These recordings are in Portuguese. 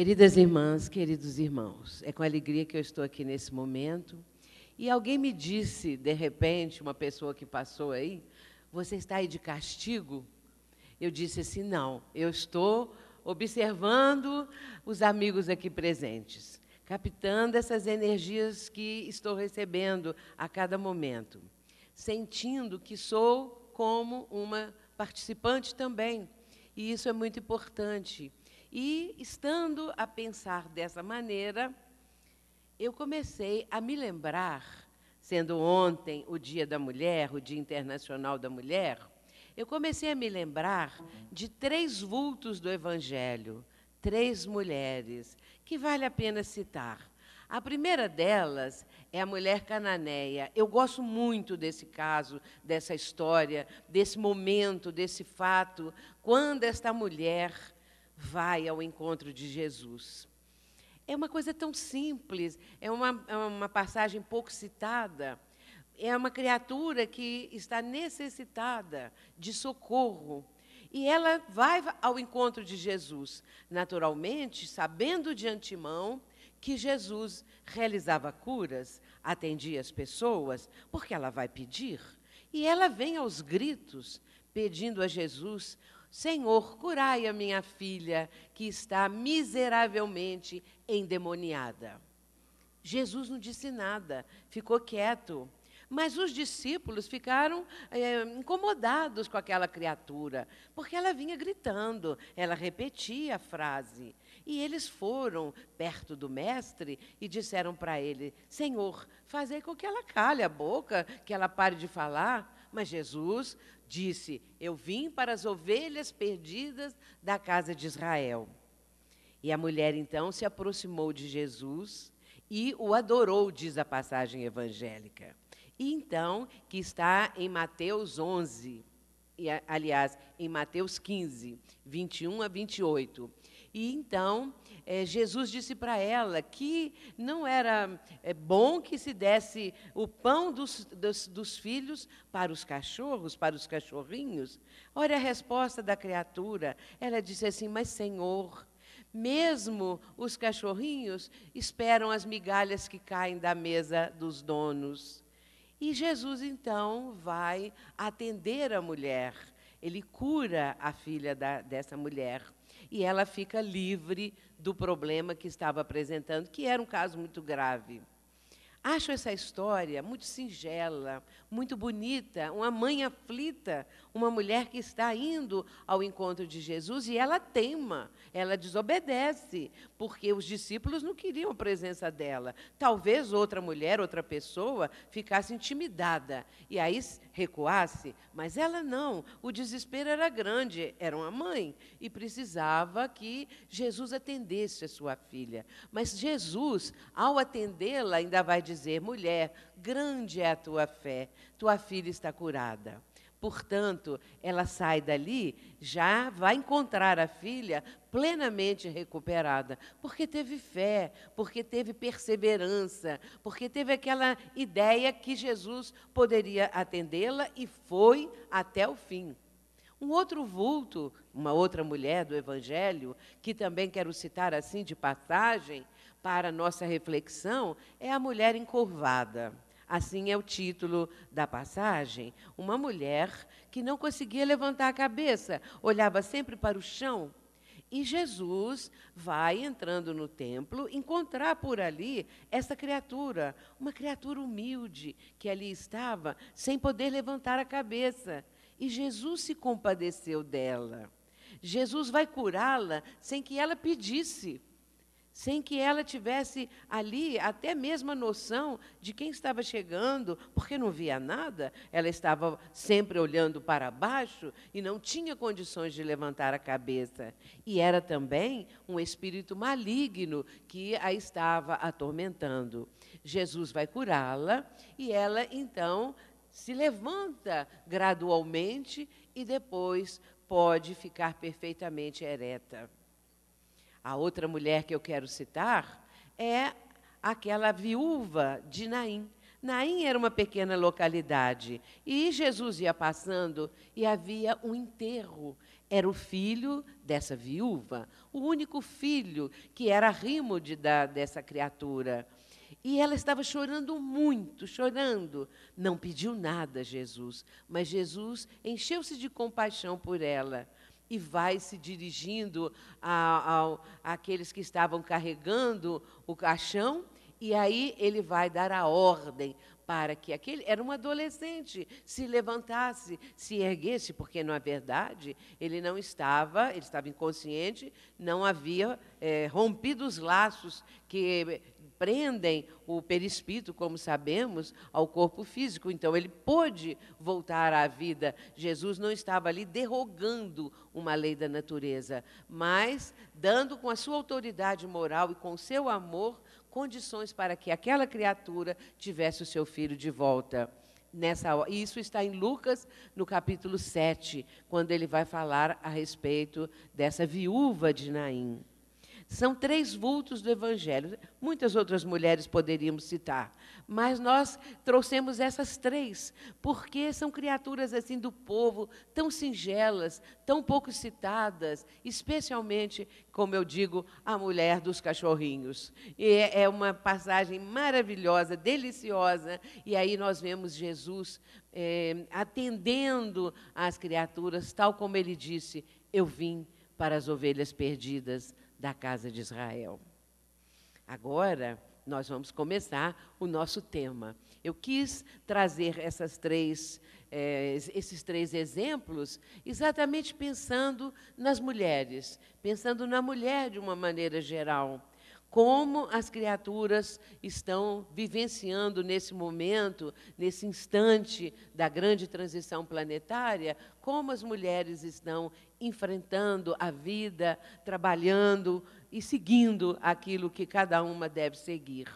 Queridas irmãs, queridos irmãos, é com alegria que eu estou aqui nesse momento. E alguém me disse, de repente, uma pessoa que passou aí, você está aí de castigo? Eu disse assim: não, eu estou observando os amigos aqui presentes, captando essas energias que estou recebendo a cada momento, sentindo que sou como uma participante também. E isso é muito importante, e, estando a pensar dessa maneira, eu comecei a me lembrar, sendo ontem o Dia da Mulher, o Dia Internacional da Mulher, eu comecei a me lembrar de três vultos do Evangelho, três mulheres, que vale a pena citar. A primeira delas é a mulher cananeia. Eu gosto muito desse caso, dessa história, desse momento, desse fato, quando esta mulher vai ao encontro de Jesus. É uma coisa tão simples, é uma, é uma passagem pouco citada. É uma criatura que está necessitada de socorro. E ela vai ao encontro de Jesus, naturalmente, sabendo de antemão que Jesus realizava curas, atendia as pessoas, porque ela vai pedir. E ela vem aos gritos, pedindo a Jesus Senhor, curai a minha filha, que está miseravelmente endemoniada. Jesus não disse nada, ficou quieto. Mas os discípulos ficaram é, incomodados com aquela criatura, porque ela vinha gritando, ela repetia a frase. E eles foram perto do mestre e disseram para ele: Senhor, fazei com que ela calhe a boca, que ela pare de falar mas Jesus disse: Eu vim para as ovelhas perdidas da casa de Israel. E a mulher então se aproximou de Jesus e o adorou, diz a passagem evangélica. E então, que está em Mateus 11, e, aliás, em Mateus 15, 21 a 28. E então, é, Jesus disse para ela que não era é, bom que se desse o pão dos, dos, dos filhos para os cachorros, para os cachorrinhos. Olha a resposta da criatura. Ela disse assim: Mas, Senhor, mesmo os cachorrinhos esperam as migalhas que caem da mesa dos donos. E Jesus então vai atender a mulher. Ele cura a filha da, dessa mulher e ela fica livre do problema que estava apresentando, que era um caso muito grave. Acho essa história muito singela, muito bonita, uma mãe aflita, uma mulher que está indo ao encontro de Jesus e ela teima, ela desobedece, porque os discípulos não queriam a presença dela. Talvez outra mulher, outra pessoa, ficasse intimidada e aí recuasse, mas ela não. O desespero era grande, era uma mãe e precisava que Jesus atendesse a sua filha. Mas Jesus, ao atendê-la, ainda vai dizer dizer: mulher, grande é a tua fé, tua filha está curada. Portanto, ela sai dali, já vai encontrar a filha plenamente recuperada, porque teve fé, porque teve perseverança, porque teve aquela ideia que Jesus poderia atendê-la e foi até o fim. Um outro vulto, uma outra mulher do Evangelho, que também quero citar assim de passagem, para nossa reflexão é a mulher encurvada. Assim é o título da passagem. Uma mulher que não conseguia levantar a cabeça, olhava sempre para o chão. E Jesus vai entrando no templo encontrar por ali essa criatura, uma criatura humilde que ali estava, sem poder levantar a cabeça. E Jesus se compadeceu dela. Jesus vai curá-la sem que ela pedisse sem que ela tivesse ali até mesmo a noção de quem estava chegando, porque não via nada, ela estava sempre olhando para baixo e não tinha condições de levantar a cabeça. E era também um espírito maligno que a estava atormentando. Jesus vai curá-la e ela então se levanta gradualmente e depois pode ficar perfeitamente ereta. A outra mulher que eu quero citar é aquela viúva de Naim. Naim era uma pequena localidade e Jesus ia passando e havia um enterro. Era o filho dessa viúva, o único filho que era rimo de, da, dessa criatura. E ela estava chorando muito, chorando. Não pediu nada a Jesus, mas Jesus encheu-se de compaixão por ela e vai se dirigindo àqueles que estavam carregando o caixão, e aí ele vai dar a ordem para que aquele era um adolescente se levantasse, se erguesse, porque na verdade ele não estava, ele estava inconsciente, não havia é, rompido os laços que prendem o perispírito, como sabemos, ao corpo físico. Então, ele pôde voltar à vida. Jesus não estava ali derrogando uma lei da natureza, mas dando com a sua autoridade moral e com o seu amor condições para que aquela criatura tivesse o seu filho de volta. Nessa, e isso está em Lucas, no capítulo 7, quando ele vai falar a respeito dessa viúva de Naim. São três vultos do Evangelho. Muitas outras mulheres poderíamos citar, mas nós trouxemos essas três, porque são criaturas assim do povo, tão singelas, tão pouco citadas, especialmente, como eu digo, a mulher dos cachorrinhos. E é, é uma passagem maravilhosa, deliciosa, e aí nós vemos Jesus é, atendendo às criaturas, tal como ele disse: Eu vim para as ovelhas perdidas da casa de Israel. Agora, nós vamos começar o nosso tema. Eu quis trazer essas três, eh, esses três exemplos exatamente pensando nas mulheres, pensando na mulher de uma maneira geral como as criaturas estão vivenciando nesse momento, nesse instante da grande transição planetária, como as mulheres estão enfrentando a vida, trabalhando e seguindo aquilo que cada uma deve seguir.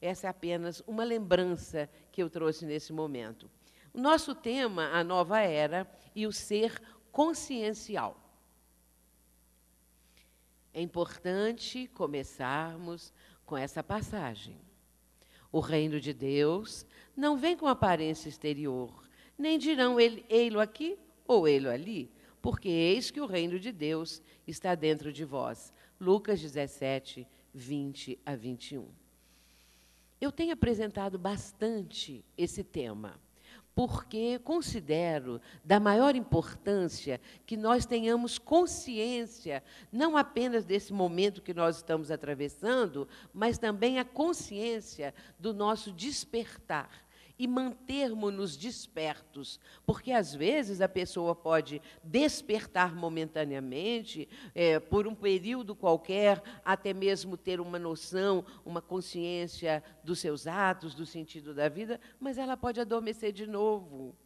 Essa é apenas uma lembrança que eu trouxe nesse momento. O nosso tema, a nova era e o ser consciencial. É importante começarmos com essa passagem. O reino de Deus não vem com aparência exterior, nem dirão ele, ei-lo aqui ou ele ali, porque eis que o reino de Deus está dentro de vós. Lucas 17, 20 a 21. Eu tenho apresentado bastante esse tema porque considero da maior importância que nós tenhamos consciência, não apenas desse momento que nós estamos atravessando, mas também a consciência do nosso despertar e mantermos-nos despertos, porque às vezes a pessoa pode despertar momentaneamente, é, por um período qualquer, até mesmo ter uma noção, uma consciência dos seus atos, do sentido da vida, mas ela pode adormecer de novo.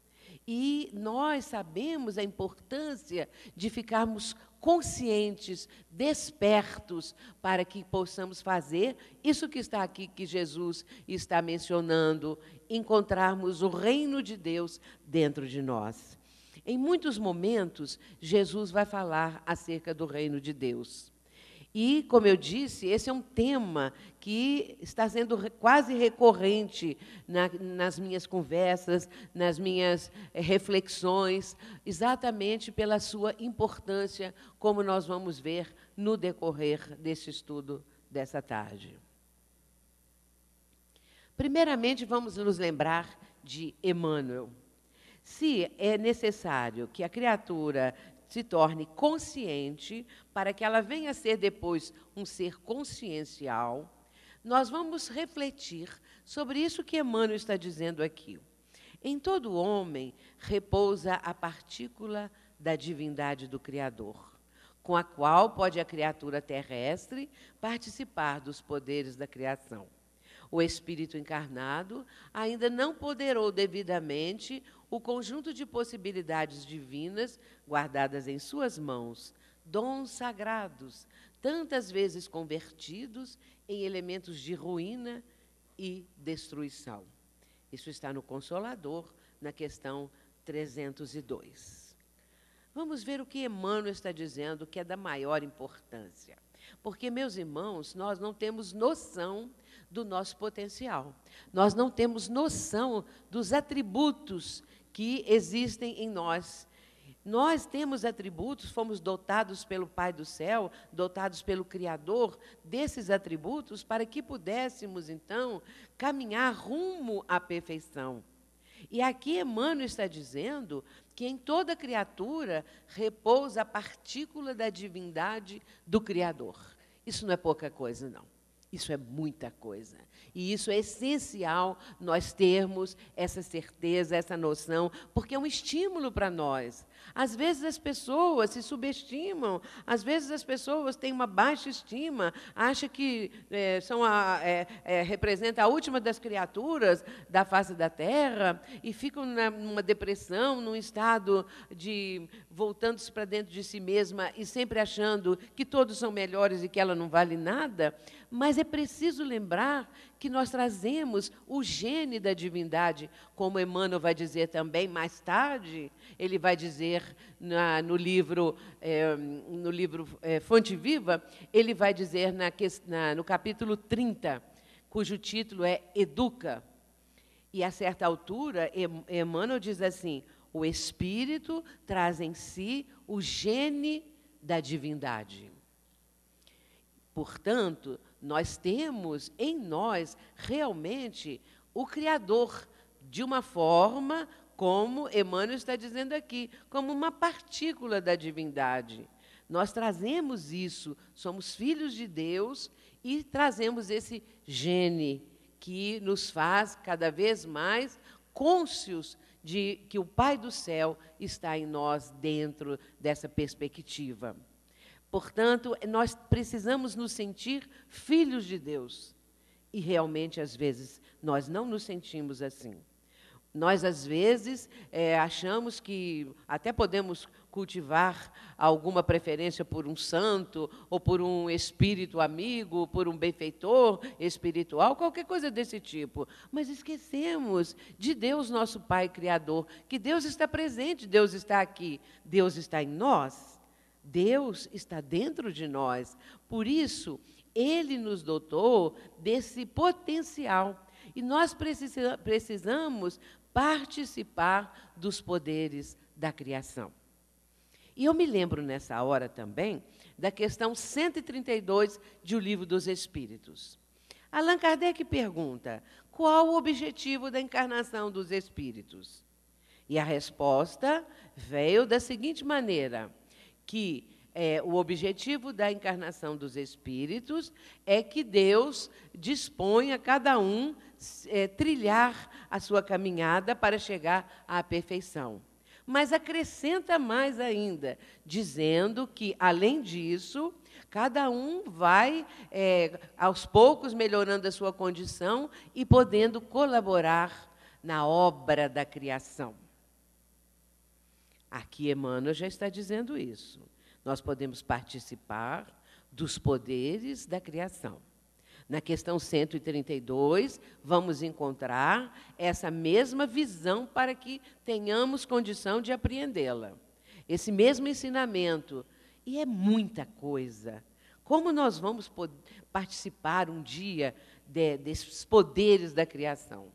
E nós sabemos a importância de ficarmos conscientes, despertos, para que possamos fazer isso que está aqui, que Jesus está mencionando, encontrarmos o reino de Deus dentro de nós. Em muitos momentos, Jesus vai falar acerca do reino de Deus. E, como eu disse, esse é um tema que está sendo quase recorrente na, nas minhas conversas, nas minhas eh, reflexões, exatamente pela sua importância, como nós vamos ver no decorrer desse estudo dessa tarde. Primeiramente, vamos nos lembrar de Emmanuel. Se é necessário que a criatura se torne consciente, para que ela venha a ser depois um ser consciencial, nós vamos refletir sobre isso que Emmanuel está dizendo aqui. Em todo homem repousa a partícula da divindade do Criador, com a qual pode a criatura terrestre participar dos poderes da criação. O espírito encarnado ainda não poderou devidamente o conjunto de possibilidades divinas guardadas em suas mãos, dons sagrados, tantas vezes convertidos em elementos de ruína e destruição. Isso está no Consolador, na questão 302. Vamos ver o que Emmanuel está dizendo que é da maior importância. Porque, meus irmãos, nós não temos noção do nosso potencial, nós não temos noção dos atributos que existem em nós. Nós temos atributos, fomos dotados pelo Pai do céu, dotados pelo Criador desses atributos, para que pudéssemos, então, caminhar rumo à perfeição. E aqui Emmanuel está dizendo que em toda criatura repousa a partícula da divindade do Criador. Isso não é pouca coisa, não. Isso é muita coisa. E isso é essencial nós termos essa certeza, essa noção, porque é um estímulo para nós. Às vezes as pessoas se subestimam, às vezes as pessoas têm uma baixa estima, acham que é, são a, é, é, representa a última das criaturas da face da terra e ficam na, numa depressão, num estado de voltando-se para dentro de si mesma e sempre achando que todos são melhores e que ela não vale nada. Mas é preciso lembrar que nós trazemos o gene da divindade, como Emmanuel vai dizer também mais tarde, ele vai dizer na, no livro, é, no livro é, Fonte Viva, ele vai dizer na, na, no capítulo 30, cujo título é Educa. E a certa altura, Emmanuel diz assim: o espírito traz em si o gene da divindade. Portanto, nós temos em nós realmente o Criador, de uma forma como Emmanuel está dizendo aqui, como uma partícula da divindade. Nós trazemos isso, somos filhos de Deus e trazemos esse gene que nos faz cada vez mais cônscios de que o Pai do céu está em nós dentro dessa perspectiva. Portanto, nós precisamos nos sentir filhos de Deus. E realmente, às vezes, nós não nos sentimos assim. Nós, às vezes, é, achamos que até podemos cultivar alguma preferência por um santo, ou por um espírito amigo, ou por um benfeitor espiritual, qualquer coisa desse tipo. Mas esquecemos de Deus, nosso Pai Criador, que Deus está presente, Deus está aqui, Deus está em nós. Deus está dentro de nós. Por isso, Ele nos dotou desse potencial. E nós precisamos participar dos poderes da criação. E eu me lembro nessa hora também da questão 132 de O Livro dos Espíritos. Allan Kardec pergunta: qual o objetivo da encarnação dos espíritos? E a resposta veio da seguinte maneira: que é, o objetivo da encarnação dos espíritos é que Deus dispõe a cada um é, trilhar a sua caminhada para chegar à perfeição. Mas acrescenta mais ainda, dizendo que, além disso, cada um vai, é, aos poucos, melhorando a sua condição e podendo colaborar na obra da criação. Aqui Emmanuel já está dizendo isso. Nós podemos participar dos poderes da criação. Na questão 132, vamos encontrar essa mesma visão para que tenhamos condição de apreendê-la. Esse mesmo ensinamento. E é muita coisa. Como nós vamos participar um dia de, desses poderes da criação?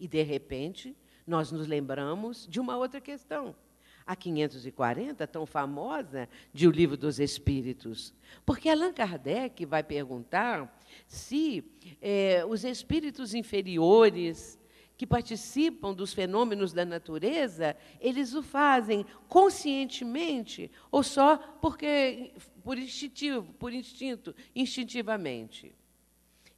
E, de repente, nós nos lembramos de uma outra questão, a 540, tão famosa, de O Livro dos Espíritos. Porque Allan Kardec vai perguntar se é, os espíritos inferiores que participam dos fenômenos da natureza, eles o fazem conscientemente ou só porque por instintivo, por instinto, instintivamente.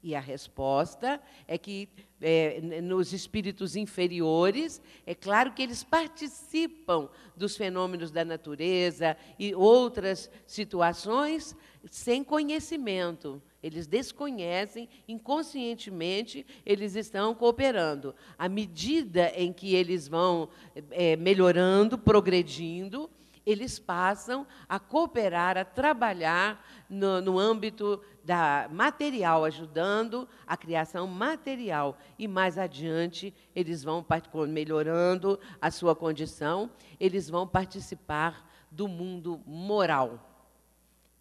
E a resposta é que é, nos espíritos inferiores, é claro que eles participam dos fenômenos da natureza e outras situações sem conhecimento. Eles desconhecem, inconscientemente, eles estão cooperando. À medida em que eles vão é, melhorando, progredindo, eles passam a cooperar, a trabalhar no, no âmbito da material, ajudando a criação material. E mais adiante, eles vão melhorando a sua condição, eles vão participar do mundo moral.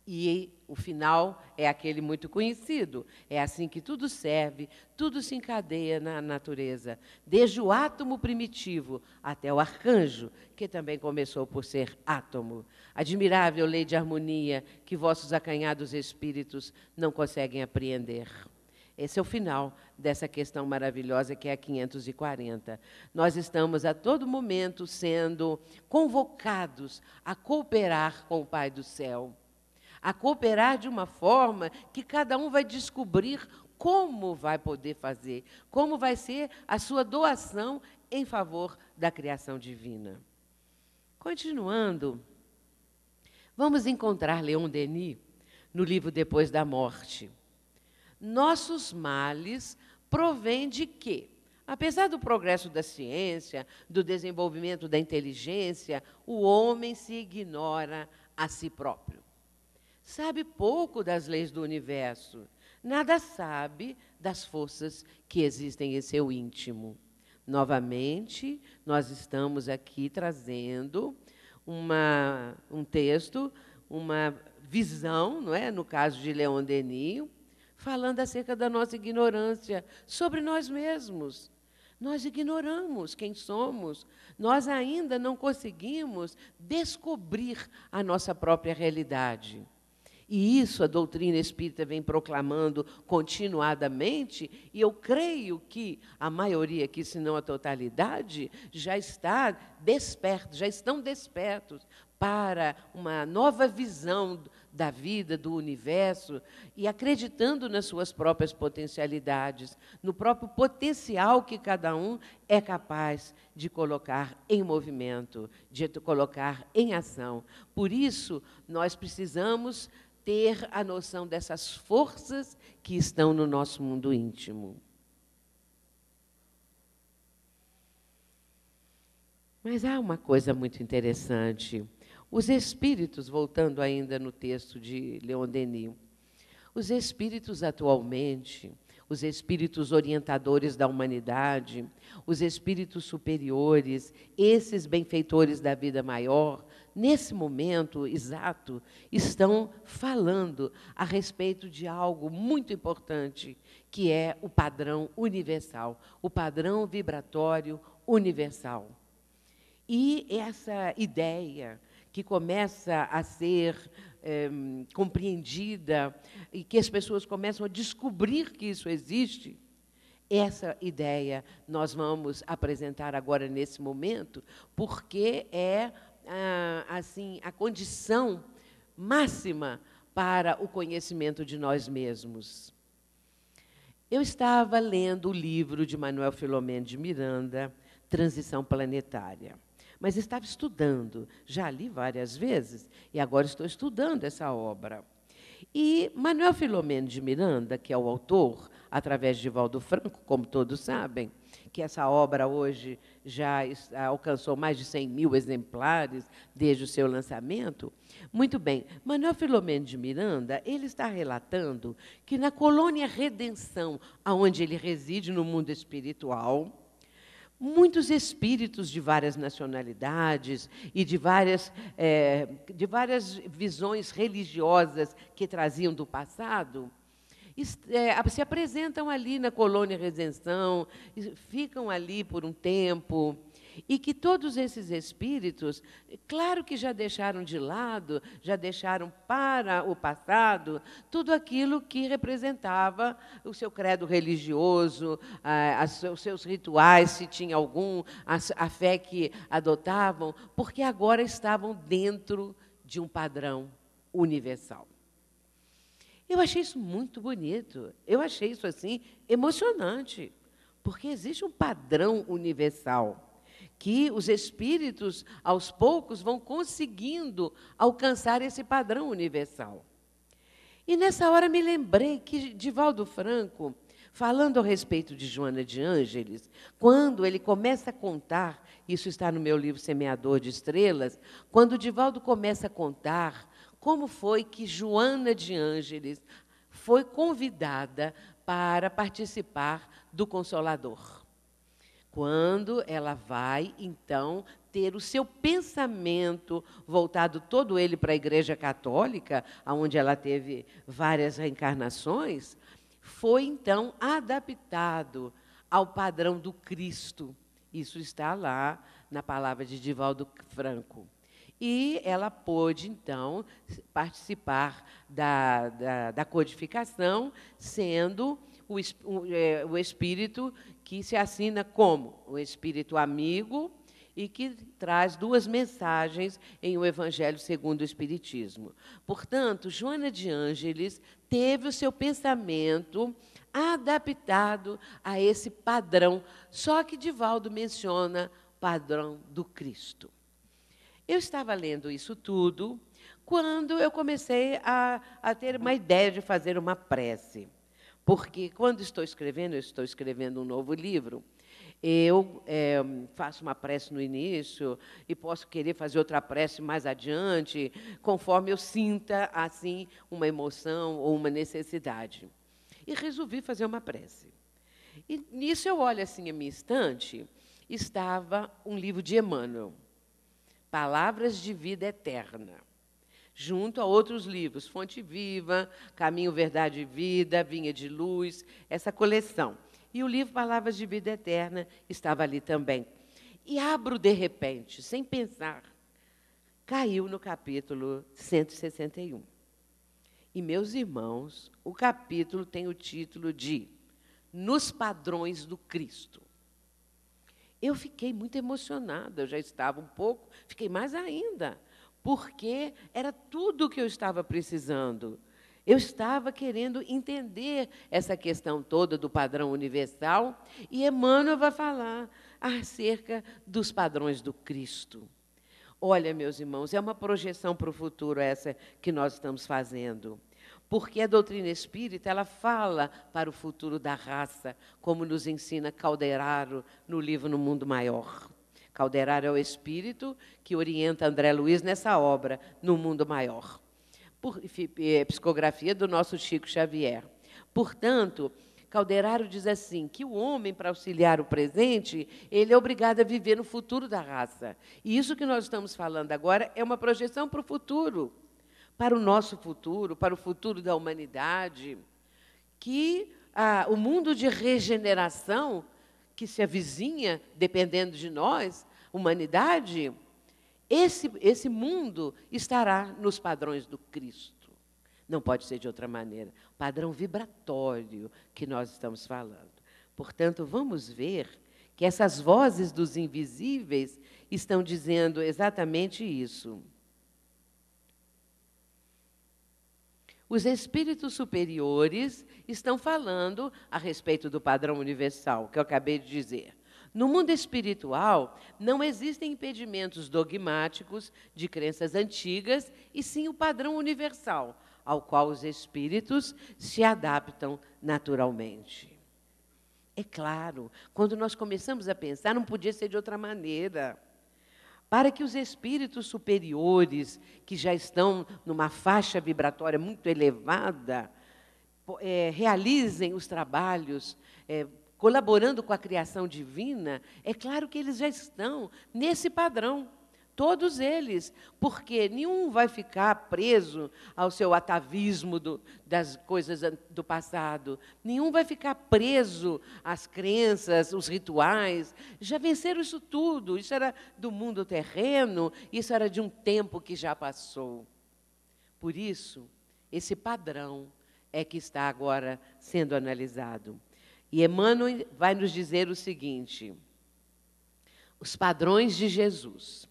E o final é aquele muito conhecido. É assim que tudo serve, tudo se encadeia na natureza, desde o átomo primitivo até o arcanjo, que também começou por ser átomo. Admirável lei de harmonia que vossos acanhados espíritos não conseguem apreender. Esse é o final dessa questão maravilhosa que é a 540. Nós estamos a todo momento sendo convocados a cooperar com o Pai do céu a cooperar de uma forma que cada um vai descobrir como vai poder fazer, como vai ser a sua doação em favor da criação divina. Continuando, vamos encontrar Leon Denis no livro Depois da Morte. Nossos males provêm de quê? Apesar do progresso da ciência, do desenvolvimento da inteligência, o homem se ignora a si próprio sabe pouco das leis do universo, nada sabe das forças que existem em seu íntimo. Novamente, nós estamos aqui trazendo uma, um texto, uma visão, não é? no caso de Leon Denis, falando acerca da nossa ignorância sobre nós mesmos. Nós ignoramos quem somos, nós ainda não conseguimos descobrir a nossa própria realidade. E isso a doutrina espírita vem proclamando continuadamente, e eu creio que a maioria aqui, se não a totalidade, já está desperto, já estão despertos para uma nova visão da vida, do universo, e acreditando nas suas próprias potencialidades, no próprio potencial que cada um é capaz de colocar em movimento, de colocar em ação. Por isso, nós precisamos ter a noção dessas forças que estão no nosso mundo íntimo. Mas há uma coisa muito interessante. Os espíritos, voltando ainda no texto de Leon Denis, os espíritos atualmente, os espíritos orientadores da humanidade, os espíritos superiores, esses benfeitores da vida maior, nesse momento exato, estão falando a respeito de algo muito importante, que é o padrão universal, o padrão vibratório universal. E essa ideia que começa a ser é, compreendida e que as pessoas começam a descobrir que isso existe, essa ideia nós vamos apresentar agora nesse momento, porque é a, assim, a condição máxima para o conhecimento de nós mesmos. Eu estava lendo o livro de Manuel Filomeno de Miranda, Transição Planetária, mas estava estudando, já li várias vezes, e agora estou estudando essa obra. E Manuel Filomeno de Miranda, que é o autor, através de Valdo Franco, como todos sabem, que essa obra hoje já ah, alcançou mais de 100 mil exemplares desde o seu lançamento. Muito bem, Manuel Filomeno de Miranda, ele está relatando que na colônia Redenção, aonde ele reside no mundo espiritual, muitos espíritos de várias nacionalidades e de várias, é, de várias visões religiosas que traziam do passado, é, se apresentam ali na colônia Redenção, ficam ali por um tempo. E que todos esses espíritos, claro que já deixaram de lado, já deixaram para o passado tudo aquilo que representava o seu credo religioso, os seus rituais, se tinha algum, a fé que adotavam, porque agora estavam dentro de um padrão universal. Eu achei isso muito bonito. Eu achei isso assim emocionante, porque existe um padrão universal que os espíritos aos poucos vão conseguindo alcançar esse padrão universal. E nessa hora me lembrei que Divaldo Franco, falando a respeito de Joana de Ângeles, quando ele começa a contar, isso está no meu livro Semeador de Estrelas, quando Divaldo começa a contar como foi que Joana de Ângeles foi convidada para participar do Consolador. Quando ela vai, então, ter o seu pensamento voltado todo ele para a Igreja Católica, onde ela teve várias reencarnações, foi então adaptado ao padrão do Cristo. Isso está lá na palavra de Divaldo Franco. E ela pôde, então, participar da, da, da codificação, sendo o, é, o espírito que se assina como o espírito amigo e que traz duas mensagens em O Evangelho segundo o Espiritismo. Portanto, Joana de Ângeles teve o seu pensamento adaptado a esse padrão, só que Divaldo menciona padrão do Cristo. Eu estava lendo isso tudo quando eu comecei a, a ter uma ideia de fazer uma prece. Porque quando estou escrevendo, eu estou escrevendo um novo livro, eu é, faço uma prece no início e posso querer fazer outra prece mais adiante, conforme eu sinta assim uma emoção ou uma necessidade. E resolvi fazer uma prece. E nisso eu olho assim a minha estante, estava um livro de Emmanuel. Palavras de Vida Eterna, junto a outros livros, Fonte Viva, Caminho, Verdade e Vida, Vinha de Luz, essa coleção. E o livro Palavras de Vida Eterna estava ali também. E abro de repente, sem pensar, caiu no capítulo 161. E, meus irmãos, o capítulo tem o título de Nos Padrões do Cristo. Eu fiquei muito emocionada, eu já estava um pouco, fiquei mais ainda, porque era tudo o que eu estava precisando. Eu estava querendo entender essa questão toda do padrão universal e Emmanuel vai falar acerca dos padrões do Cristo. Olha, meus irmãos, é uma projeção para o futuro essa que nós estamos fazendo porque a doutrina espírita ela fala para o futuro da raça, como nos ensina Calderaro no livro No Mundo Maior. Calderaro é o espírito que orienta André Luiz nessa obra, No Mundo Maior. Por, é, psicografia do nosso Chico Xavier. Portanto, Calderaro diz assim: que o homem, para auxiliar o presente, ele é obrigado a viver no futuro da raça. E isso que nós estamos falando agora é uma projeção para o futuro para o nosso futuro, para o futuro da humanidade, que ah, o mundo de regeneração que se avizinha, dependendo de nós, humanidade, esse, esse mundo estará nos padrões do Cristo. Não pode ser de outra maneira. Padrão vibratório que nós estamos falando. Portanto, vamos ver que essas vozes dos invisíveis estão dizendo exatamente isso. Os espíritos superiores estão falando a respeito do padrão universal, que eu acabei de dizer. No mundo espiritual, não existem impedimentos dogmáticos de crenças antigas, e sim o padrão universal, ao qual os espíritos se adaptam naturalmente. É claro, quando nós começamos a pensar, não podia ser de outra maneira para que os espíritos superiores, que já estão numa faixa vibratória muito elevada, é, realizem os trabalhos, é, colaborando com a criação divina, é claro que eles já estão nesse padrão. Todos eles, porque nenhum vai ficar preso ao seu atavismo do, das coisas do passado, nenhum vai ficar preso às crenças, os rituais. Já venceram isso tudo, isso era do mundo terreno, isso era de um tempo que já passou. Por isso, esse padrão é que está agora sendo analisado. E Emmanuel vai nos dizer o seguinte: os padrões de Jesus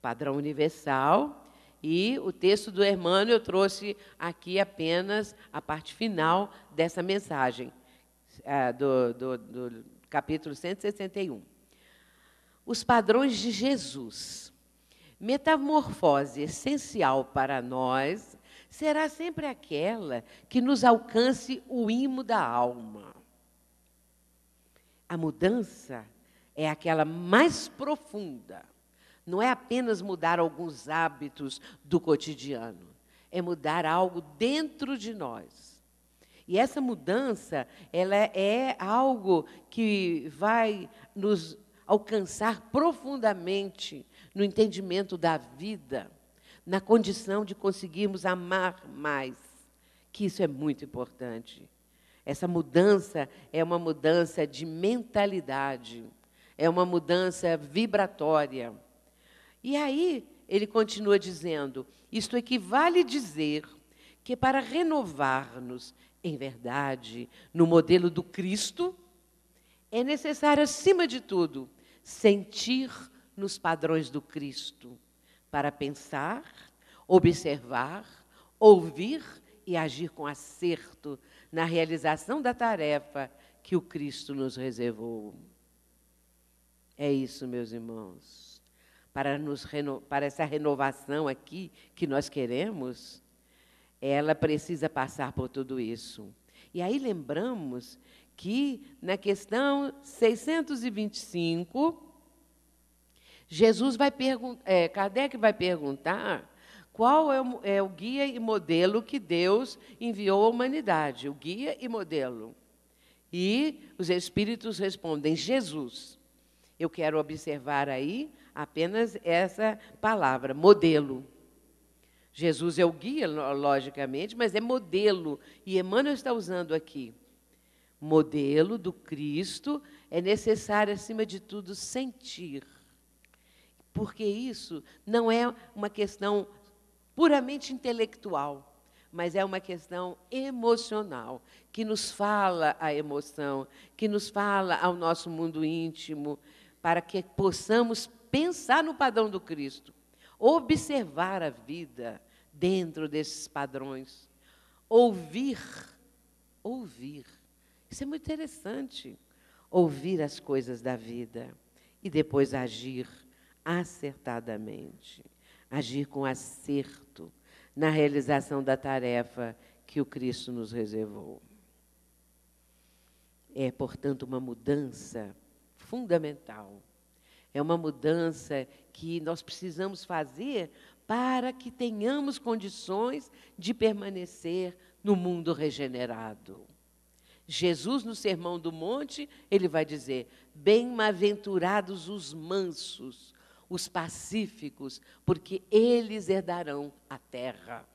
padrão universal. E o texto do Hermano eu trouxe aqui apenas a parte final dessa mensagem, é, do, do, do capítulo 161. Os padrões de Jesus. Metamorfose essencial para nós será sempre aquela que nos alcance o imo da alma. A mudança é aquela mais profunda não é apenas mudar alguns hábitos do cotidiano, é mudar algo dentro de nós. E essa mudança, ela é algo que vai nos alcançar profundamente no entendimento da vida, na condição de conseguirmos amar mais, que isso é muito importante. Essa mudança é uma mudança de mentalidade, é uma mudança vibratória e aí ele continua dizendo: isto equivale é dizer que para renovar-nos em verdade no modelo do Cristo, é necessário, acima de tudo, sentir nos padrões do Cristo para pensar, observar, ouvir e agir com acerto na realização da tarefa que o Cristo nos reservou. É isso, meus irmãos para, nos reno... para essa renovação aqui que nós queremos, ela precisa passar por tudo isso. E aí lembramos que na questão 625, Jesus vai perguntar, é, Kardec vai perguntar qual é o, é o guia e modelo que Deus enviou à humanidade, o guia e modelo. E os espíritos respondem: Jesus. Eu quero observar aí apenas essa palavra, modelo. Jesus é o guia, logicamente, mas é modelo. E Emmanuel está usando aqui. Modelo do Cristo é necessário, acima de tudo, sentir. Porque isso não é uma questão puramente intelectual, mas é uma questão emocional, que nos fala a emoção, que nos fala ao nosso mundo íntimo, para que possamos pensar no padrão do Cristo, observar a vida dentro desses padrões, ouvir, ouvir. Isso é muito interessante, ouvir as coisas da vida e depois agir acertadamente, agir com acerto na realização da tarefa que o Cristo nos reservou. É, portanto, uma mudança fundamental. É uma mudança que nós precisamos fazer para que tenhamos condições de permanecer no mundo regenerado. Jesus, no Sermão do Monte, ele vai dizer: Bem-aventurados os mansos, os pacíficos, porque eles herdarão a terra.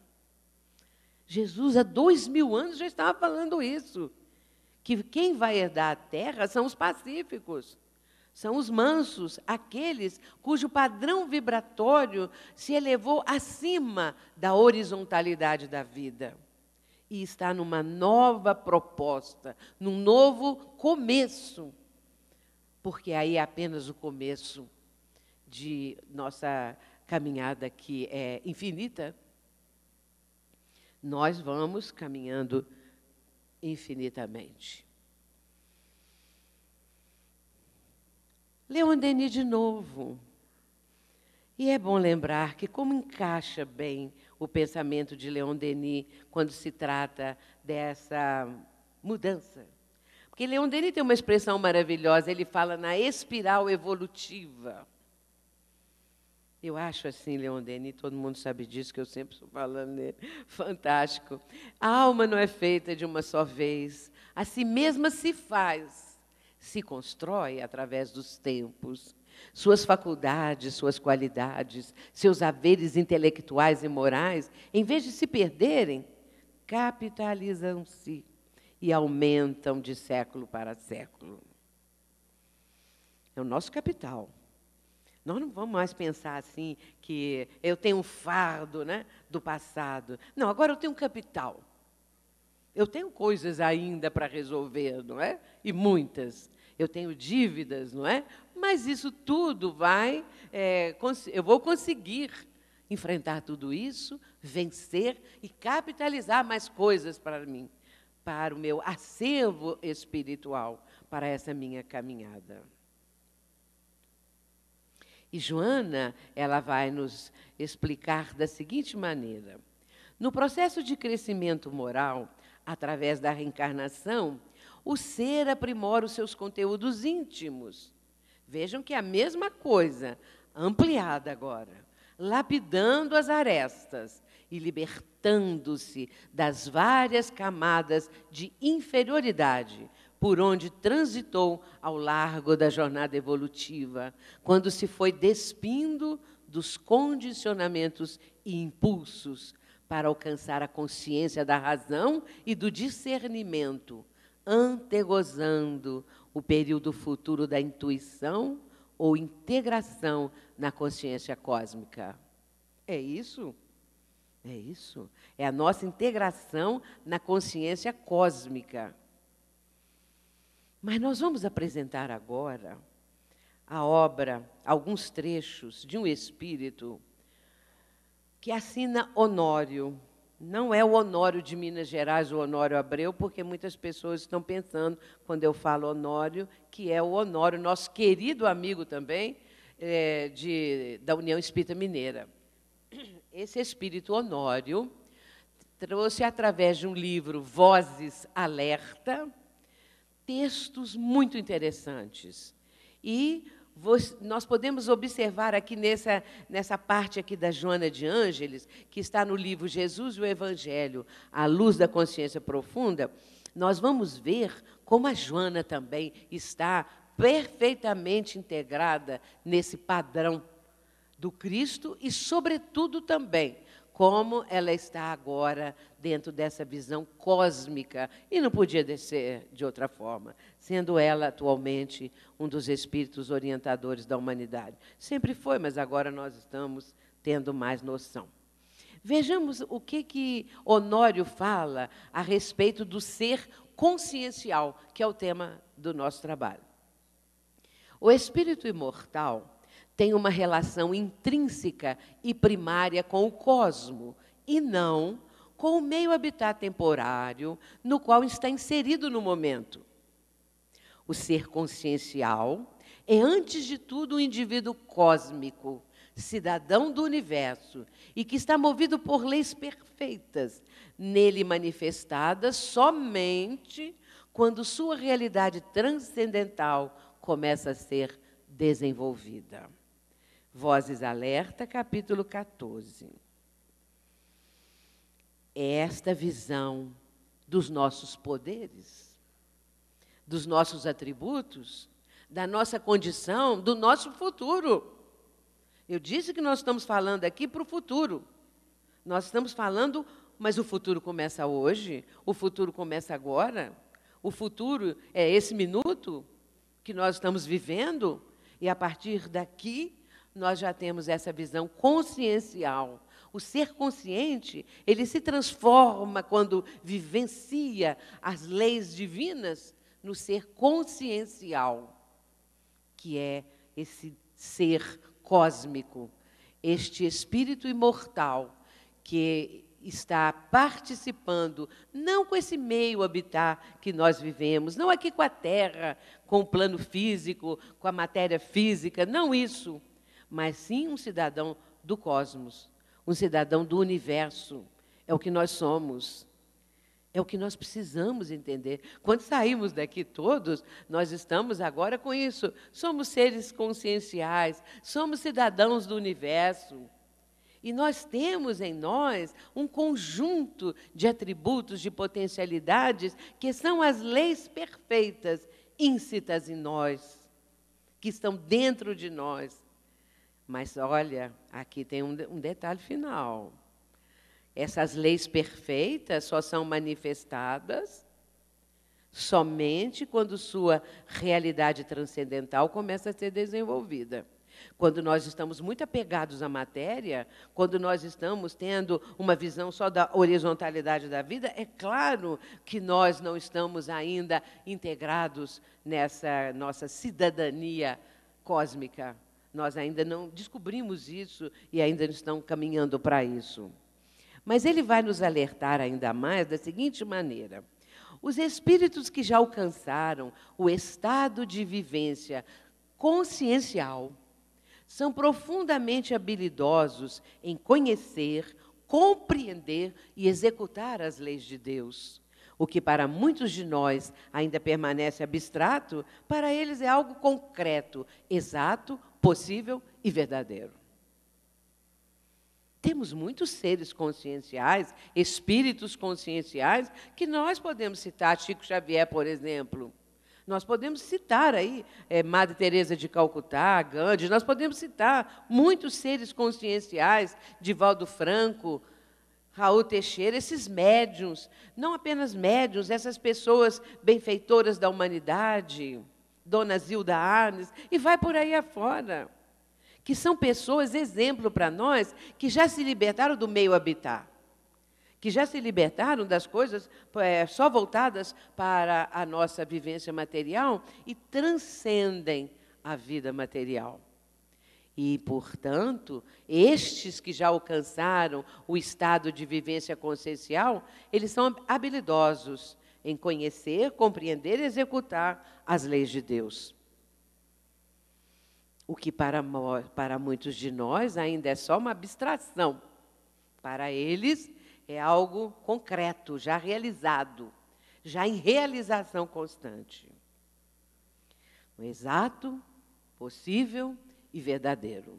Jesus, há dois mil anos, já estava falando isso: que quem vai herdar a terra são os pacíficos. São os mansos, aqueles cujo padrão vibratório se elevou acima da horizontalidade da vida. E está numa nova proposta, num novo começo. Porque aí é apenas o começo de nossa caminhada que é infinita. Nós vamos caminhando infinitamente. Leon Denis de novo. E é bom lembrar que como encaixa bem o pensamento de Leon Denis quando se trata dessa mudança. Porque Leon Denis tem uma expressão maravilhosa, ele fala na espiral evolutiva. Eu acho assim, Leon Denis, todo mundo sabe disso, que eu sempre estou falando dele. Fantástico. A alma não é feita de uma só vez, a si mesma se faz se constrói através dos tempos. Suas faculdades, suas qualidades, seus haveres intelectuais e morais, em vez de se perderem, capitalizam-se e aumentam de século para século. É o nosso capital. Nós não vamos mais pensar assim que eu tenho um fardo né, do passado. Não, agora eu tenho um capital. Eu tenho coisas ainda para resolver, não é? E muitas. Eu tenho dívidas, não é? Mas isso tudo vai. É, eu vou conseguir enfrentar tudo isso, vencer e capitalizar mais coisas para mim, para o meu acervo espiritual, para essa minha caminhada. E Joana, ela vai nos explicar da seguinte maneira: no processo de crescimento moral, através da reencarnação, o ser aprimora os seus conteúdos íntimos. Vejam que é a mesma coisa, ampliada agora, lapidando as arestas e libertando-se das várias camadas de inferioridade por onde transitou ao largo da jornada evolutiva, quando se foi despindo dos condicionamentos e impulsos para alcançar a consciência da razão e do discernimento, antegozando o período futuro da intuição ou integração na consciência cósmica. É isso? É isso. É a nossa integração na consciência cósmica. Mas nós vamos apresentar agora a obra, alguns trechos de um espírito que assina Honório. Não é o Honório de Minas Gerais, o Honório Abreu, porque muitas pessoas estão pensando, quando eu falo Honório, que é o Honório, nosso querido amigo também, é, de, da União Espírita Mineira. Esse espírito Honório trouxe, através de um livro, Vozes Alerta, textos muito interessantes. E nós podemos observar aqui nessa, nessa parte aqui da Joana de Ângeles, que está no livro Jesus e o Evangelho, a luz da consciência profunda, nós vamos ver como a Joana também está perfeitamente integrada nesse padrão do Cristo e, sobretudo, também como ela está agora dentro dessa visão cósmica e não podia descer de outra forma, sendo ela atualmente um dos espíritos orientadores da humanidade. Sempre foi, mas agora nós estamos tendo mais noção. Vejamos o que que Honório fala a respeito do ser consciencial, que é o tema do nosso trabalho. O espírito imortal tem uma relação intrínseca e primária com o cosmo, e não com o meio habitat temporário no qual está inserido no momento. O ser consciencial é, antes de tudo, um indivíduo cósmico, cidadão do universo, e que está movido por leis perfeitas, nele manifestadas somente quando sua realidade transcendental começa a ser desenvolvida. Vozes Alerta, capítulo 14. É esta visão dos nossos poderes, dos nossos atributos, da nossa condição, do nosso futuro. Eu disse que nós estamos falando aqui para o futuro. Nós estamos falando, mas o futuro começa hoje, o futuro começa agora, o futuro é esse minuto que nós estamos vivendo, e a partir daqui nós já temos essa visão consciencial. O ser consciente, ele se transforma quando vivencia as leis divinas no ser consciencial, que é esse ser cósmico, este espírito imortal que está participando, não com esse meio habitar que nós vivemos, não aqui com a Terra, com o plano físico, com a matéria física, não isso mas sim um cidadão do cosmos, um cidadão do universo. É o que nós somos. É o que nós precisamos entender. Quando saímos daqui todos, nós estamos agora com isso. Somos seres conscienciais, somos cidadãos do universo. E nós temos em nós um conjunto de atributos, de potencialidades, que são as leis perfeitas, íncitas em nós, que estão dentro de nós, mas olha, aqui tem um, um detalhe final. Essas leis perfeitas só são manifestadas somente quando sua realidade transcendental começa a ser desenvolvida. Quando nós estamos muito apegados à matéria, quando nós estamos tendo uma visão só da horizontalidade da vida, é claro que nós não estamos ainda integrados nessa nossa cidadania cósmica. Nós ainda não descobrimos isso e ainda não estão caminhando para isso. Mas ele vai nos alertar ainda mais da seguinte maneira: os espíritos que já alcançaram o estado de vivência consciencial são profundamente habilidosos em conhecer, compreender e executar as leis de Deus. O que para muitos de nós ainda permanece abstrato, para eles é algo concreto, exato, possível e verdadeiro. Temos muitos seres conscienciais, espíritos conscienciais, que nós podemos citar, Chico Xavier, por exemplo. Nós podemos citar aí é, Madre Teresa de Calcutá, Gandhi, nós podemos citar muitos seres conscienciais, Divaldo Franco, Raul Teixeira, esses médiums, não apenas médiums, essas pessoas benfeitoras da humanidade. Dona Zilda Arnes, e vai por aí afora. Que são pessoas, exemplo para nós, que já se libertaram do meio habitar, que já se libertaram das coisas é, só voltadas para a nossa vivência material e transcendem a vida material. E, portanto, estes que já alcançaram o estado de vivência consciencial, eles são habilidosos em conhecer, compreender e executar as leis de Deus. O que para, para muitos de nós ainda é só uma abstração. Para eles é algo concreto, já realizado, já em realização constante. exato, possível e verdadeiro.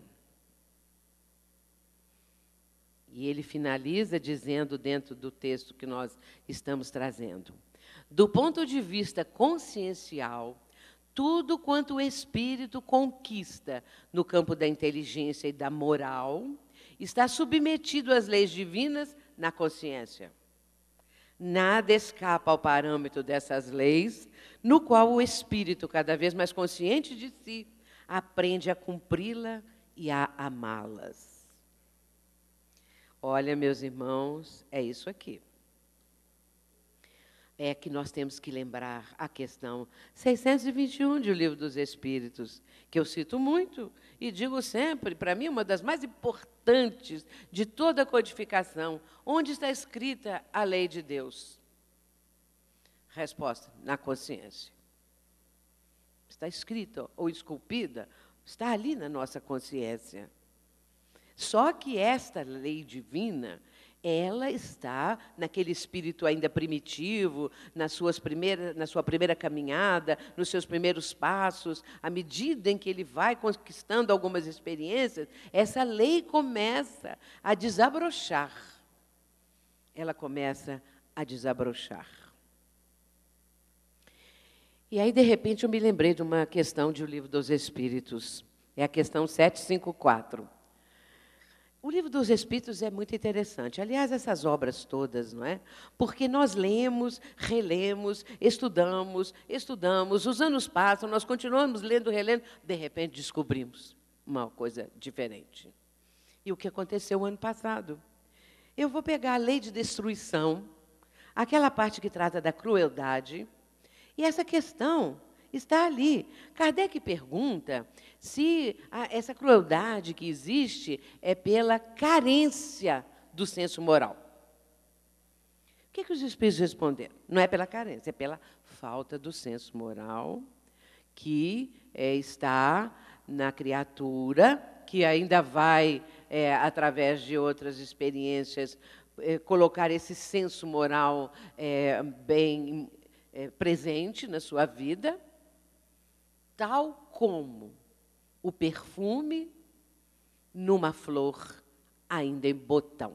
E ele finaliza dizendo, dentro do texto que nós estamos trazendo: do ponto de vista consciencial, tudo quanto o espírito conquista no campo da inteligência e da moral está submetido às leis divinas na consciência. Nada escapa ao parâmetro dessas leis, no qual o espírito, cada vez mais consciente de si, aprende a cumpri-la e a amá-las. Olha, meus irmãos, é isso aqui é que nós temos que lembrar a questão 621 do Livro dos Espíritos, que eu cito muito e digo sempre, para mim, uma das mais importantes de toda a codificação, onde está escrita a lei de Deus? Resposta: na consciência. Está escrita ou esculpida, está ali na nossa consciência. Só que esta lei divina, ela está naquele espírito ainda primitivo, nas suas primeiras, na sua primeira caminhada, nos seus primeiros passos, à medida em que ele vai conquistando algumas experiências, essa lei começa a desabrochar. Ela começa a desabrochar. E aí, de repente, eu me lembrei de uma questão de O Livro dos Espíritos. É a questão 754. O livro dos Espíritos é muito interessante. Aliás, essas obras todas, não é? Porque nós lemos, relemos, estudamos, estudamos, os anos passam, nós continuamos lendo, relendo, de repente descobrimos uma coisa diferente. E o que aconteceu o ano passado? Eu vou pegar a lei de destruição, aquela parte que trata da crueldade, e essa questão está ali. Kardec pergunta se a, essa crueldade que existe é pela carência do senso moral. O que, é que os espíritos responderam? Não é pela carência, é pela falta do senso moral que é, está na criatura, que ainda vai, é, através de outras experiências, é, colocar esse senso moral é, bem é, presente na sua vida, tal como o perfume numa flor ainda em botão.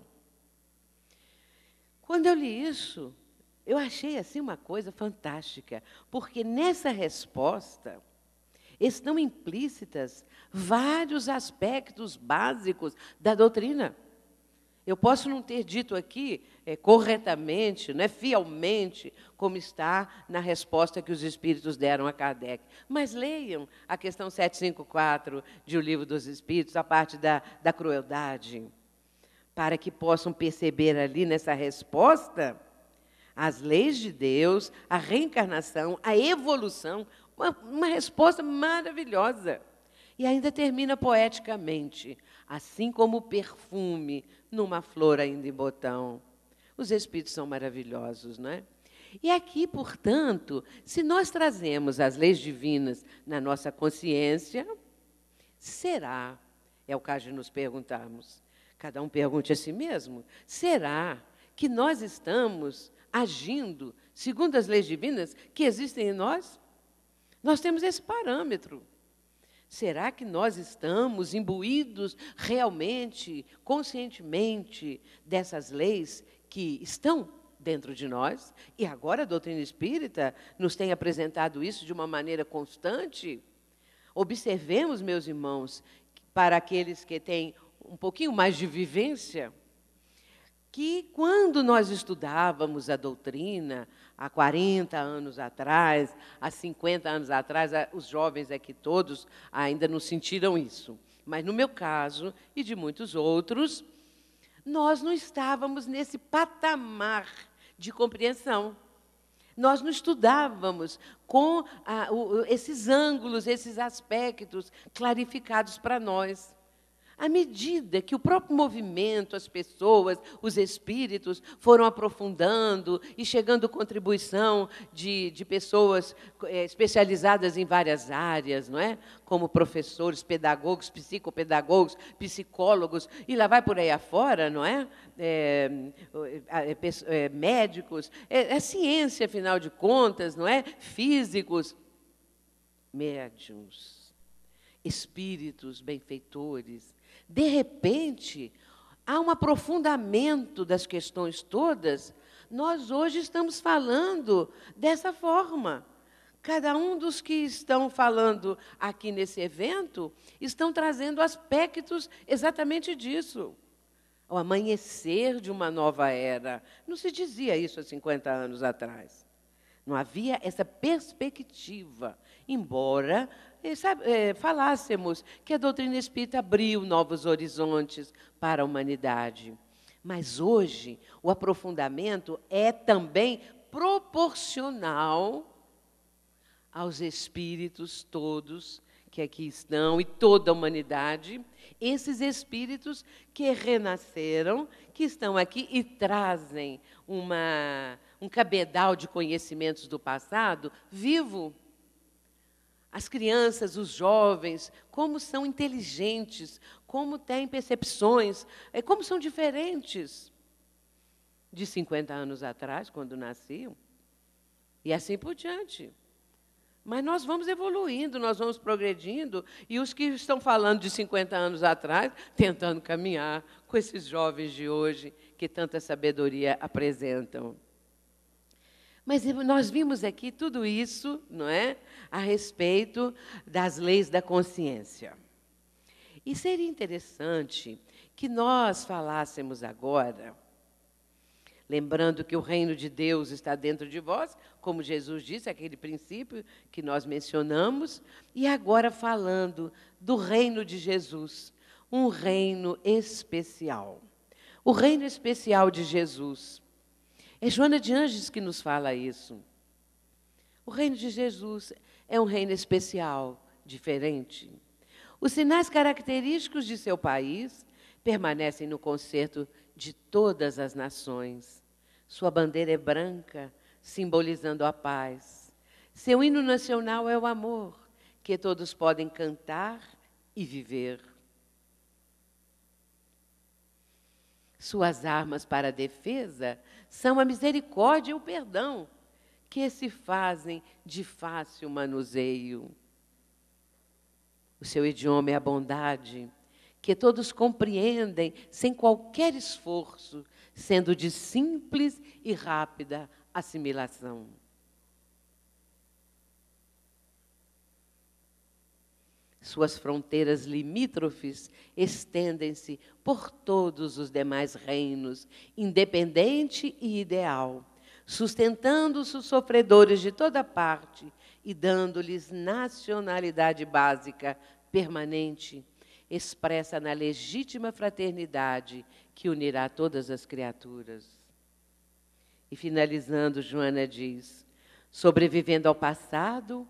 Quando eu li isso, eu achei assim uma coisa fantástica, porque nessa resposta estão implícitas vários aspectos básicos da doutrina. Eu posso não ter dito aqui é, corretamente, né, fielmente, como está na resposta que os Espíritos deram a Kardec. Mas leiam a questão 754 de O Livro dos Espíritos, a parte da, da crueldade, para que possam perceber ali nessa resposta as leis de Deus, a reencarnação, a evolução, uma, uma resposta maravilhosa. E ainda termina poeticamente, assim como o perfume numa flor ainda em botão. Os Espíritos são maravilhosos, não é? E aqui, portanto, se nós trazemos as leis divinas na nossa consciência, será, é o caso de nos perguntarmos, cada um pergunte a si mesmo, será que nós estamos agindo segundo as leis divinas que existem em nós? Nós temos esse parâmetro. Será que nós estamos imbuídos realmente, conscientemente, dessas leis que estão dentro de nós, e agora a doutrina espírita nos tem apresentado isso de uma maneira constante. Observemos, meus irmãos, para aqueles que têm um pouquinho mais de vivência, que quando nós estudávamos a doutrina, há 40 anos atrás, há 50 anos atrás, os jovens aqui todos ainda não sentiram isso. Mas no meu caso e de muitos outros, nós não estávamos nesse patamar de compreensão. Nós não estudávamos com a, ah, o, esses ângulos, esses aspectos clarificados para nós. À medida que o próprio movimento, as pessoas, os espíritos foram aprofundando e chegando contribuição de, de pessoas é, especializadas em várias áreas, não é? Como professores, pedagogos, psicopedagogos, psicólogos, e lá vai por aí afora, não é? é, é médicos, é, é ciência, afinal de contas, não é? Físicos, médiums, espíritos benfeitores de repente, há um aprofundamento das questões todas. Nós hoje estamos falando dessa forma. Cada um dos que estão falando aqui nesse evento estão trazendo aspectos exatamente disso. O amanhecer de uma nova era. Não se dizia isso há 50 anos atrás. Não havia essa perspectiva, embora é, falássemos que a doutrina espírita abriu novos horizontes para a humanidade. Mas hoje, o aprofundamento é também proporcional aos espíritos todos que aqui estão e toda a humanidade, esses espíritos que renasceram, que estão aqui e trazem uma, um cabedal de conhecimentos do passado vivo as crianças, os jovens, como são inteligentes, como têm percepções, é como são diferentes de 50 anos atrás, quando nasciam, e assim por diante. Mas nós vamos evoluindo, nós vamos progredindo, e os que estão falando de 50 anos atrás, tentando caminhar com esses jovens de hoje, que tanta sabedoria apresentam. Mas nós vimos aqui tudo isso, não é? A respeito das leis da consciência. E seria interessante que nós falássemos agora, lembrando que o reino de Deus está dentro de vós, como Jesus disse, aquele princípio que nós mencionamos, e agora falando do reino de Jesus, um reino especial. O reino especial de Jesus é Joana de Anjos que nos fala isso. O reino de Jesus é um reino especial, diferente. Os sinais característicos de seu país permanecem no concerto de todas as nações. Sua bandeira é branca, simbolizando a paz. Seu hino nacional é o amor, que todos podem cantar e viver. Suas armas para a defesa são a misericórdia e o perdão, que se fazem de fácil manuseio. O seu idioma é a bondade, que todos compreendem sem qualquer esforço, sendo de simples e rápida assimilação. Suas fronteiras limítrofes estendem-se por todos os demais reinos, independente e ideal, sustentando os sofredores de toda parte e dando-lhes nacionalidade básica permanente, expressa na legítima fraternidade que unirá todas as criaturas. E finalizando, Joana diz: sobrevivendo ao passado,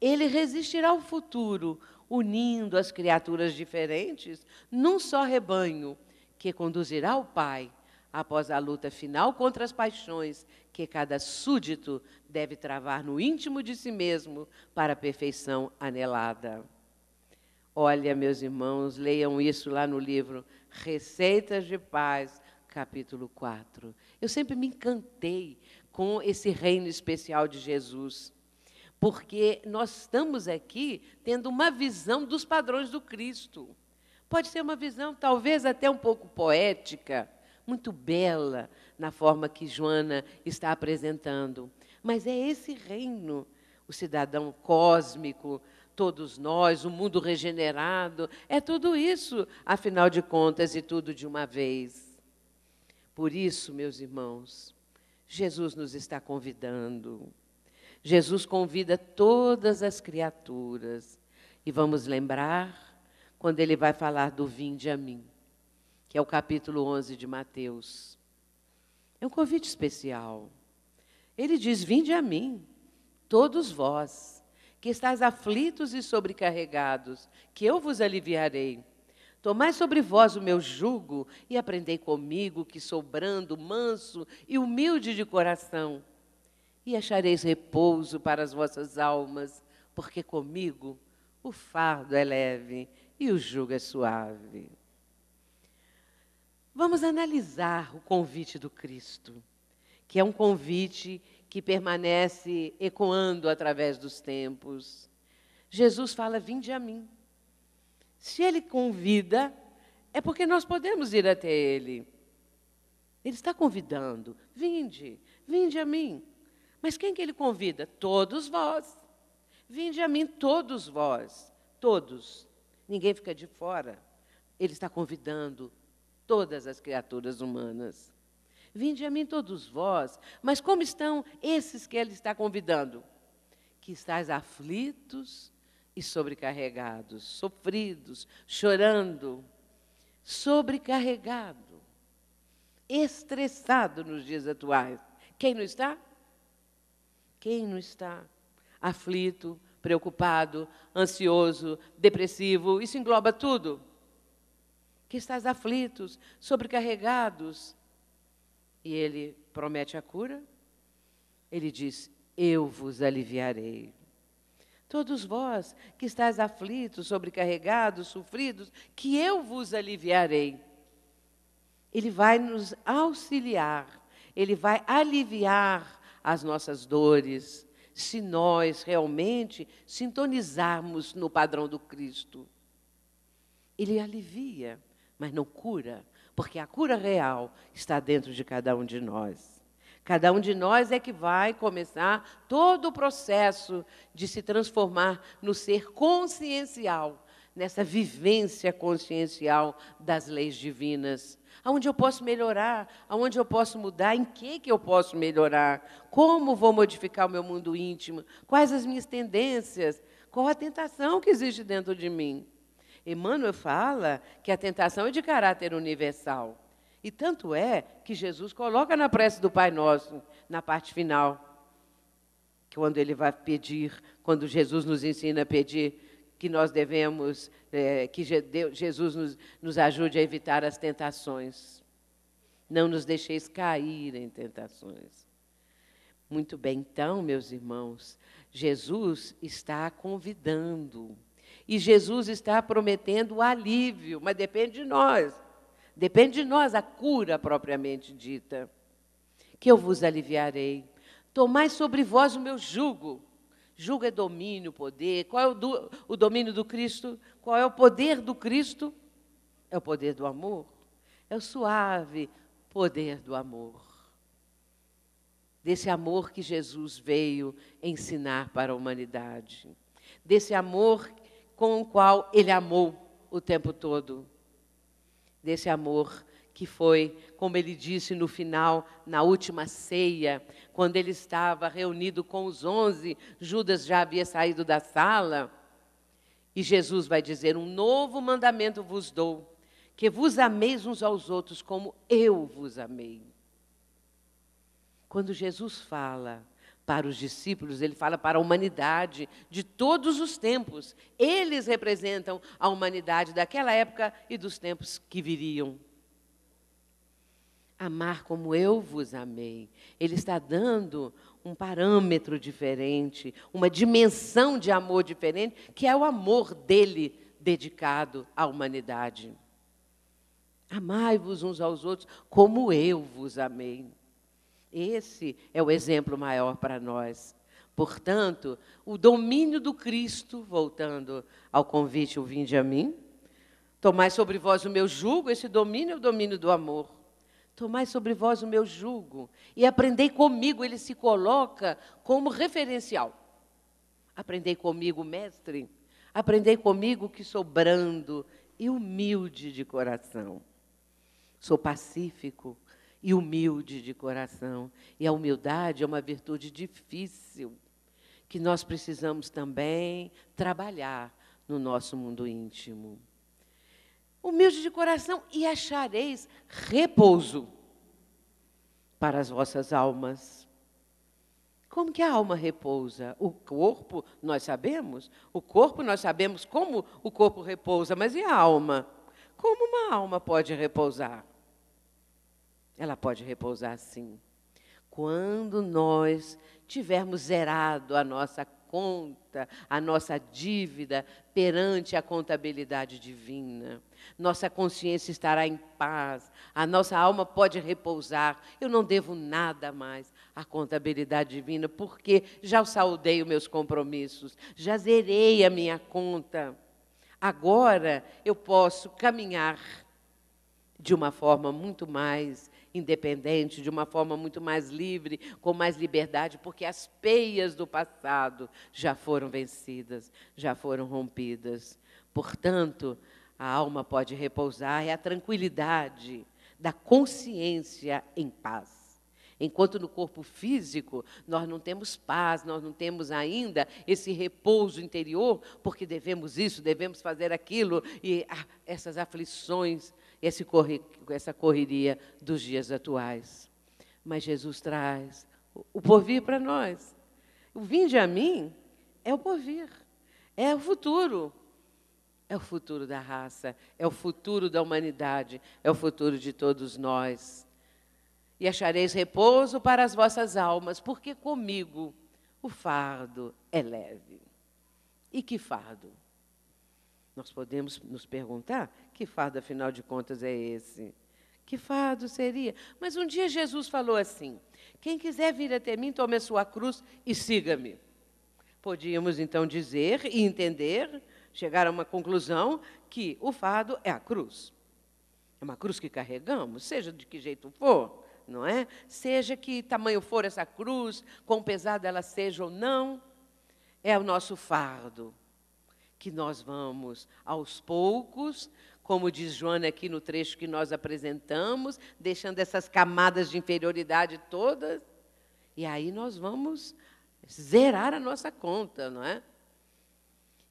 ele resistirá ao futuro unindo as criaturas diferentes num só rebanho que conduzirá o Pai após a luta final contra as paixões que cada súdito deve travar no íntimo de si mesmo para a perfeição anelada. Olha, meus irmãos, leiam isso lá no livro Receitas de Paz, capítulo 4. Eu sempre me encantei com esse reino especial de Jesus porque nós estamos aqui tendo uma visão dos padrões do Cristo. Pode ser uma visão talvez até um pouco poética, muito bela na forma que Joana está apresentando, mas é esse reino, o cidadão cósmico, todos nós, o mundo regenerado, é tudo isso, afinal de contas, e tudo de uma vez. Por isso, meus irmãos, Jesus nos está convidando Jesus convida todas as criaturas. E vamos lembrar quando ele vai falar do vinde a mim, que é o capítulo 11 de Mateus. É um convite especial. Ele diz: Vinde a mim, todos vós, que estáis aflitos e sobrecarregados, que eu vos aliviarei. Tomai sobre vós o meu jugo e aprendei comigo, que sou brando, manso e humilde de coração e achareis repouso para as vossas almas, porque comigo o fardo é leve e o jugo é suave. Vamos analisar o convite do Cristo, que é um convite que permanece ecoando através dos tempos. Jesus fala: Vinde a mim. Se ele convida, é porque nós podemos ir até ele. Ele está convidando: Vinde, vinde a mim. Mas quem que ele convida? Todos vós. Vinde a mim todos vós, todos. Ninguém fica de fora. Ele está convidando todas as criaturas humanas. Vinde a mim todos vós, mas como estão esses que ele está convidando? Que estáis aflitos e sobrecarregados, sofridos, chorando, sobrecarregado, estressado nos dias atuais. Quem não está? Quem não está aflito, preocupado, ansioso, depressivo? Isso engloba tudo. Que estás aflitos, sobrecarregados. E ele promete a cura. Ele diz: Eu vos aliviarei. Todos vós que estáis aflitos, sobrecarregados, sofridos, que eu vos aliviarei. Ele vai nos auxiliar, ele vai aliviar as nossas dores, se nós realmente sintonizarmos no padrão do Cristo. Ele alivia, mas não cura, porque a cura real está dentro de cada um de nós. Cada um de nós é que vai começar todo o processo de se transformar no ser consciencial, nessa vivência consciencial das leis divinas, aonde eu posso melhorar, aonde eu posso mudar, em que, que eu posso melhorar, como vou modificar o meu mundo íntimo, quais as minhas tendências, qual a tentação que existe dentro de mim. Emmanuel fala que a tentação é de caráter universal. E tanto é que Jesus coloca na prece do Pai Nosso, na parte final, quando ele vai pedir, quando Jesus nos ensina a pedir, que nós devemos, é, que Jesus nos, nos ajude a evitar as tentações. Não nos deixeis cair em tentações. Muito bem, então, meus irmãos, Jesus está convidando. E Jesus está prometendo alívio, mas depende de nós. Depende de nós a cura propriamente dita. Que eu vos aliviarei. Tomai sobre vós o meu jugo Julga é domínio, poder. Qual é o, do, o domínio do Cristo? Qual é o poder do Cristo? É o poder do amor. É o suave poder do amor. Desse amor que Jesus veio ensinar para a humanidade. Desse amor com o qual ele amou o tempo todo. Desse amor que foi como ele disse no final, na última ceia, quando ele estava reunido com os onze, Judas já havia saído da sala. E Jesus vai dizer: Um novo mandamento vos dou, que vos ameis uns aos outros como eu vos amei. Quando Jesus fala para os discípulos, ele fala para a humanidade de todos os tempos. Eles representam a humanidade daquela época e dos tempos que viriam amar como eu vos amei. Ele está dando um parâmetro diferente, uma dimensão de amor diferente, que é o amor dele dedicado à humanidade. Amai-vos uns aos outros como eu vos amei. Esse é o exemplo maior para nós. Portanto, o domínio do Cristo, voltando ao convite, o vinde a mim, tomai sobre vós o meu jugo, esse domínio é o domínio do amor Tomai sobre vós o meu jugo e aprendei comigo. Ele se coloca como referencial. Aprendei comigo, mestre. Aprendei comigo que sou brando e humilde de coração. Sou pacífico e humilde de coração. E a humildade é uma virtude difícil que nós precisamos também trabalhar no nosso mundo íntimo humilde de coração, e achareis repouso para as vossas almas. Como que a alma repousa? O corpo, nós sabemos, o corpo nós sabemos como o corpo repousa, mas e a alma? Como uma alma pode repousar? Ela pode repousar sim. Quando nós tivermos zerado a nossa conta, a nossa dívida perante a contabilidade divina. Nossa consciência estará em paz, a nossa alma pode repousar. Eu não devo nada mais à contabilidade divina, porque já saudei os meus compromissos, já zerei a minha conta. Agora eu posso caminhar de uma forma muito mais independente, de uma forma muito mais livre, com mais liberdade, porque as peias do passado já foram vencidas, já foram rompidas. Portanto, a alma pode repousar, é a tranquilidade da consciência em paz. Enquanto no corpo físico nós não temos paz, nós não temos ainda esse repouso interior, porque devemos isso, devemos fazer aquilo, e ah, essas aflições esse essa correria dos dias atuais. Mas Jesus traz o porvir para nós. O vinde a mim é o porvir, é o futuro. É o futuro da raça, é o futuro da humanidade, é o futuro de todos nós. E achareis repouso para as vossas almas, porque comigo o fardo é leve. E que fardo? Nós podemos nos perguntar: que fardo, afinal de contas, é esse? Que fardo seria? Mas um dia Jesus falou assim: Quem quiser vir até mim, tome a sua cruz e siga-me. Podíamos então dizer e entender, chegar a uma conclusão, que o fardo é a cruz. É uma cruz que carregamos, seja de que jeito for, não é? Seja que tamanho for essa cruz, quão pesada ela seja ou não, é o nosso fardo que nós vamos aos poucos, como diz Joana aqui no trecho que nós apresentamos, deixando essas camadas de inferioridade todas, e aí nós vamos zerar a nossa conta, não é?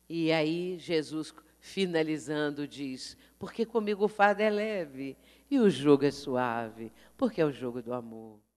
E aí Jesus, finalizando, diz: Porque comigo o fardo é leve e o jogo é suave, porque é o jogo do amor.